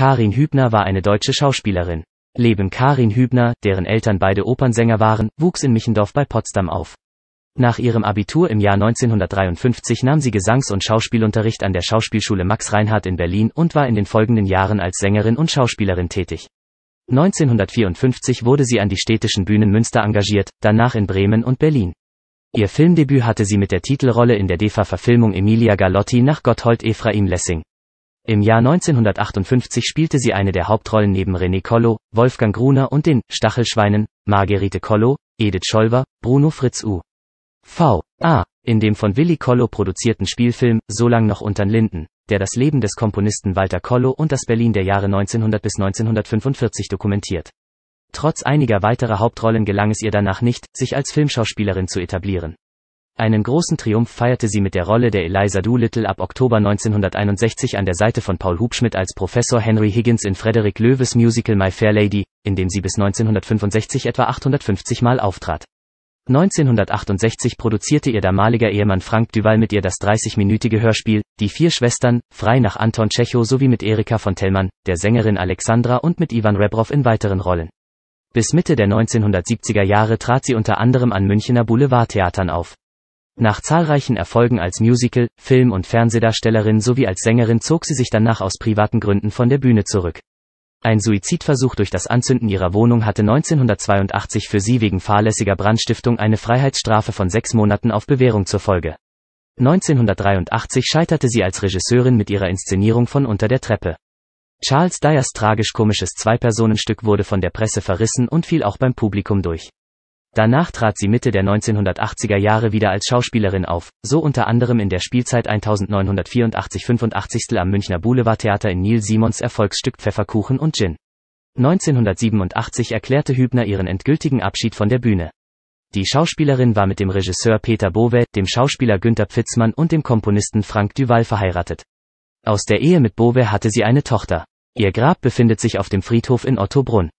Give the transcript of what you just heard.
Karin Hübner war eine deutsche Schauspielerin. Leben Karin Hübner, deren Eltern beide Opernsänger waren, wuchs in Michendorf bei Potsdam auf. Nach ihrem Abitur im Jahr 1953 nahm sie Gesangs- und Schauspielunterricht an der Schauspielschule Max Reinhardt in Berlin und war in den folgenden Jahren als Sängerin und Schauspielerin tätig. 1954 wurde sie an die städtischen Bühnen Münster engagiert, danach in Bremen und Berlin. Ihr Filmdebüt hatte sie mit der Titelrolle in der DEFA-Verfilmung Emilia Galotti nach Gotthold Ephraim Lessing. Im Jahr 1958 spielte sie eine der Hauptrollen neben René Collo, Wolfgang Gruner und den Stachelschweinen, Margerite Collo, Edith Scholver, Bruno Fritz U. V. A. in dem von Willi Collo produzierten Spielfilm Solang noch untern Linden, der das Leben des Komponisten Walter Collo und das Berlin der Jahre 1900 bis 1945 dokumentiert. Trotz einiger weiterer Hauptrollen gelang es ihr danach nicht, sich als Filmschauspielerin zu etablieren. Einen großen Triumph feierte sie mit der Rolle der Eliza Doolittle ab Oktober 1961 an der Seite von Paul Hubschmidt als Professor Henry Higgins in Frederick Löwes Musical My Fair Lady, in dem sie bis 1965 etwa 850 Mal auftrat. 1968 produzierte ihr damaliger Ehemann Frank Duval mit ihr das 30-minütige Hörspiel Die vier Schwestern, frei nach Anton Tschechow sowie mit Erika von Tellmann, der Sängerin Alexandra und mit Ivan Rebrov in weiteren Rollen. Bis Mitte der 1970er Jahre trat sie unter anderem an Münchner Boulevardtheatern auf. Nach zahlreichen Erfolgen als Musical-, Film- und Fernsehdarstellerin sowie als Sängerin zog sie sich danach aus privaten Gründen von der Bühne zurück. Ein Suizidversuch durch das Anzünden ihrer Wohnung hatte 1982 für sie wegen fahrlässiger Brandstiftung eine Freiheitsstrafe von sechs Monaten auf Bewährung zur Folge. 1983 scheiterte sie als Regisseurin mit ihrer Inszenierung von Unter der Treppe. Charles Dyers tragisch-komisches Zwei-Personen-Stück wurde von der Presse verrissen und fiel auch beim Publikum durch. Danach trat sie Mitte der 1980er Jahre wieder als Schauspielerin auf, so unter anderem in der Spielzeit 1984-85 am Münchner Boulevardtheater in Neil Simons Erfolgsstück Pfefferkuchen und Gin. 1987 erklärte Hübner ihren endgültigen Abschied von der Bühne. Die Schauspielerin war mit dem Regisseur Peter Bowe, dem Schauspieler Günter Pfitzmann und dem Komponisten Frank Duval verheiratet. Aus der Ehe mit Bowe hatte sie eine Tochter. Ihr Grab befindet sich auf dem Friedhof in Ottobrunn.